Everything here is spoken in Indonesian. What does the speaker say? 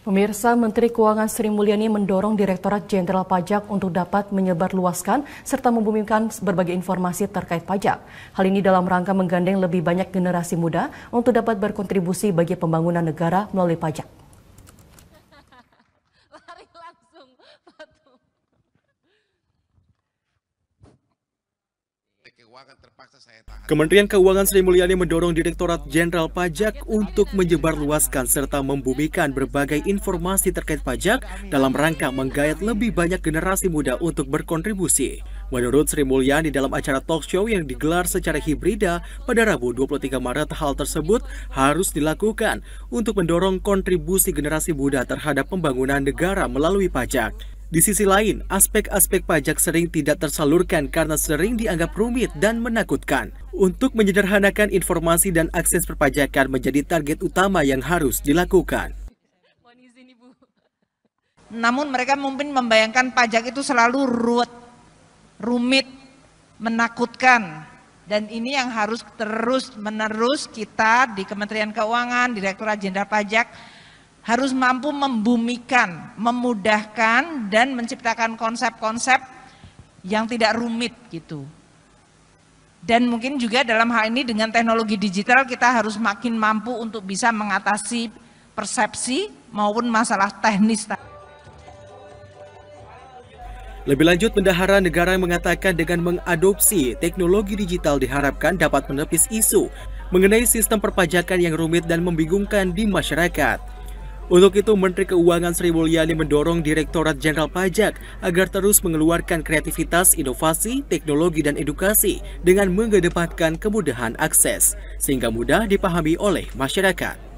Pemirsa Menteri Keuangan Sri Mulyani mendorong Direktorat Jenderal Pajak untuk dapat menyebarluaskan serta membumikan berbagai informasi terkait pajak. Hal ini dalam rangka menggandeng lebih banyak generasi muda untuk dapat berkontribusi bagi pembangunan negara melalui pajak. Kementerian Keuangan Sri Mulyani mendorong Direktorat Jenderal Pajak untuk menyebarluaskan serta membumikan berbagai informasi terkait pajak dalam rangka menggayat lebih banyak generasi muda untuk berkontribusi. Menurut Sri Mulyani dalam acara talk show yang digelar secara hibrida pada Rabu 23 Maret, hal tersebut harus dilakukan untuk mendorong kontribusi generasi muda terhadap pembangunan negara melalui pajak. Di sisi lain, aspek-aspek pajak sering tidak tersalurkan karena sering dianggap rumit dan menakutkan. Untuk menyederhanakan informasi dan akses perpajakan menjadi target utama yang harus dilakukan. Namun mereka mungkin membayangkan pajak itu selalu ruwet, rumit, menakutkan. Dan ini yang harus terus menerus kita di Kementerian Keuangan, Direktur Jenderal Pajak harus mampu membumikan, memudahkan dan menciptakan konsep-konsep yang tidak rumit gitu. Dan mungkin juga dalam hal ini dengan teknologi digital kita harus makin mampu untuk bisa mengatasi persepsi maupun masalah teknis. Lebih lanjut, bendahara negara mengatakan dengan mengadopsi teknologi digital diharapkan dapat menepis isu mengenai sistem perpajakan yang rumit dan membingungkan di masyarakat. Untuk itu, Menteri Keuangan Sri Mulyani mendorong Direktorat Jenderal Pajak agar terus mengeluarkan kreativitas, inovasi, teknologi, dan edukasi dengan mengedepankan kemudahan akses, sehingga mudah dipahami oleh masyarakat.